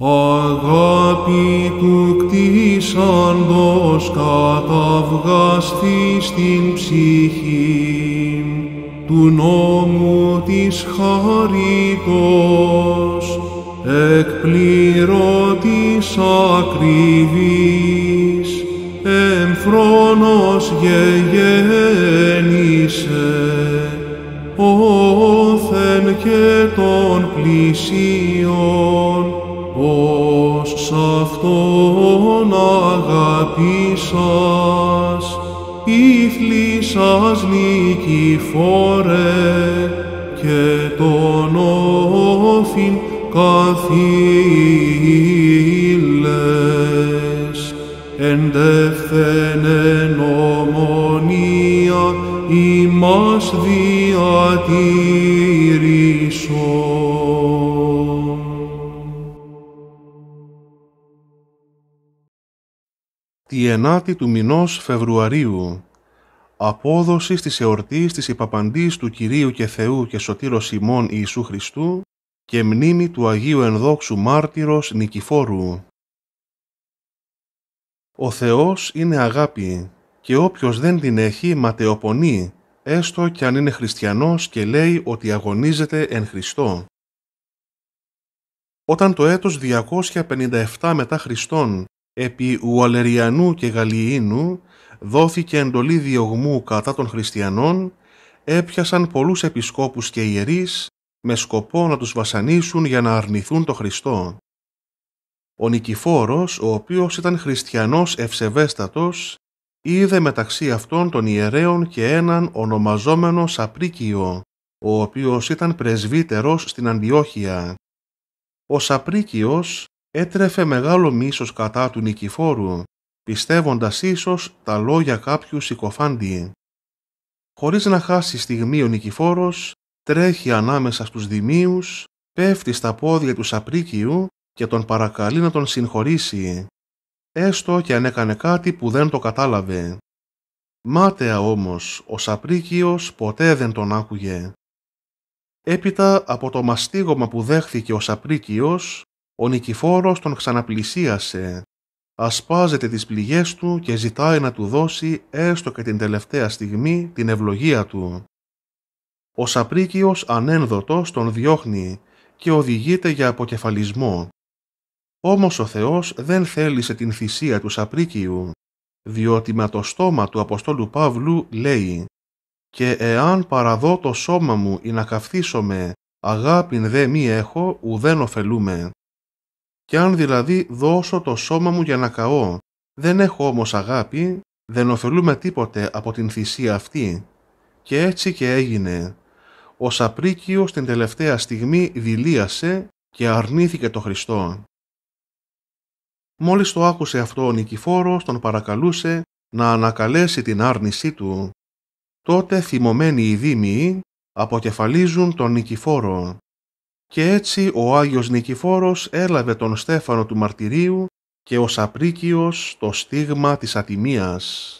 Αγάπη του κτίσαντος καταβγάστη στην ψυχή του νόμου της χαριτός εκπληρωτής ακριβής εμφρόνος γεγέννησε όθεν και των πλησίων ως αυτόν αγαπήσας, η νικηφόρε και τον όφιν καθήλες. Εν εν ομονία ημάς διατήρησον, τη ενάτη του μηνός Φεβρουαρίου, απόδοση της εορτής της υπαπαντής του Κυρίου και Θεού και Σωτήρος Σιμών Ιησού Χριστού και μνήμη του Αγίου Ενδόξου Μάρτυρος Νικηφόρου. Ο Θεός είναι αγάπη και όποιος δεν την έχει ματαιοπονεί, έστω κι αν είναι χριστιανός και λέει ότι αγωνίζεται εν Χριστώ. Όταν το έτος 257 μετά Χριστόν επί Ουαλεριανού και Γαλλιίνου δόθηκε εντολή διωγμού κατά των χριστιανών, έπιασαν πολλούς επισκόπους και ιερείς με σκοπό να τους βασανίσουν για να αρνηθούν το Χριστό. Ο Νικηφόρος, ο οποίος ήταν χριστιανός ευσεβέστατος, είδε μεταξύ αυτών των ιερέων και έναν ονομαζόμενος Σαπρίκιο, ο οποίος ήταν πρεσβύτερος στην Αντιόχεια. Ο Σαπρίκιος έτρεφε μεγάλο μίσος κατά του νικηφόρου, πιστεύοντας ίσως τα λόγια κάποιου συκοφάντη. Χωρίς να χάσει στιγμή ο νικηφόρος, τρέχει ανάμεσα στους δημίους, πέφτει στα πόδια του Σαπρίκιου και τον παρακαλεί να τον συγχωρήσει, έστω και αν έκανε κάτι που δεν το κατάλαβε. Μάταια όμως, ο Σαπρίκιος ποτέ δεν τον άκουγε. Έπειτα από το μαστίγωμα που δέχθηκε ο Σαπρίκιος, ο Νικηφόρος τον ξαναπλησίασε. Ασπάζεται τις πληγές του και ζητάει να του δώσει έστω και την τελευταία στιγμή την ευλογία του. Ο Σαπρίκιος ανένδοτος τον διώχνει και οδηγείται για αποκεφαλισμό. Όμως ο Θεός δεν θέλησε την θυσία του Σαπρίκιου, διότι με το στόμα του Αποστόλου Παύλου λέει «Και εάν παραδώ το σώμα μου ή να με, αγάπην δε μη έχω, ουδέν ωφελούμε». Κι αν δηλαδή δώσω το σώμα μου για να καώ, δεν έχω όμως αγάπη, δεν ωφελούμε τίποτε από την θυσία αυτή. Και έτσι και έγινε. Ο Σαπρίκιος την τελευταία στιγμή δηλίασε και αρνήθηκε το Χριστό. Μόλις το άκουσε αυτό ο Νικηφόρος τον παρακαλούσε να ανακαλέσει την άρνησή του. Τότε θυμωμένοι οι δήμοι αποκεφαλίζουν τον Νικηφόρο. Και έτσι ο Άγιος Νικηφόρος έλαβε τον Στέφανο του Μαρτυρίου και ο Σαπρίκιος το στίγμα της ατιμίας.